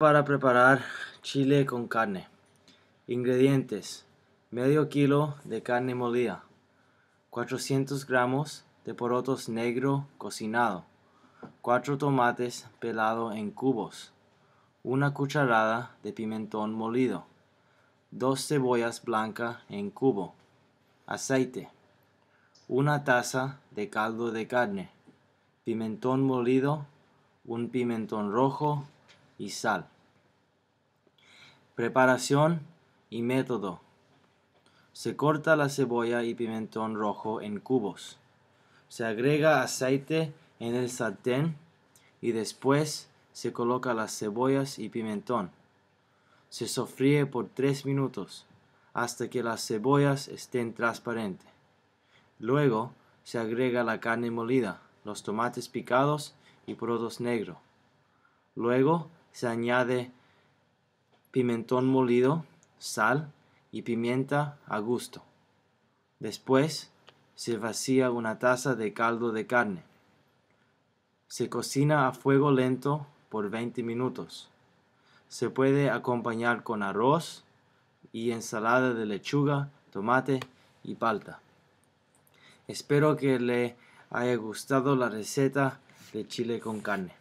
para preparar chile con carne. Ingredientes: medio kilo de carne molida, 400 gramos de porotos negro cocinado, 4 tomates pelados en cubos, una cucharada de pimentón molido, 2 cebollas blancas en cubo, aceite, una taza de caldo de carne, pimentón molido, un pimentón rojo sal. Preparación y método. Se corta la cebolla y pimentón rojo en cubos. Se agrega aceite en el sartén y después se coloca las cebollas y pimentón. Se sofríe por tres minutos hasta que las cebollas estén transparentes. Luego se agrega la carne molida, los tomates picados y productos negros. Luego se añade pimentón molido, sal y pimienta a gusto. Después se vacía una taza de caldo de carne. Se cocina a fuego lento por 20 minutos. Se puede acompañar con arroz y ensalada de lechuga, tomate y palta. Espero que le haya gustado la receta de chile con carne.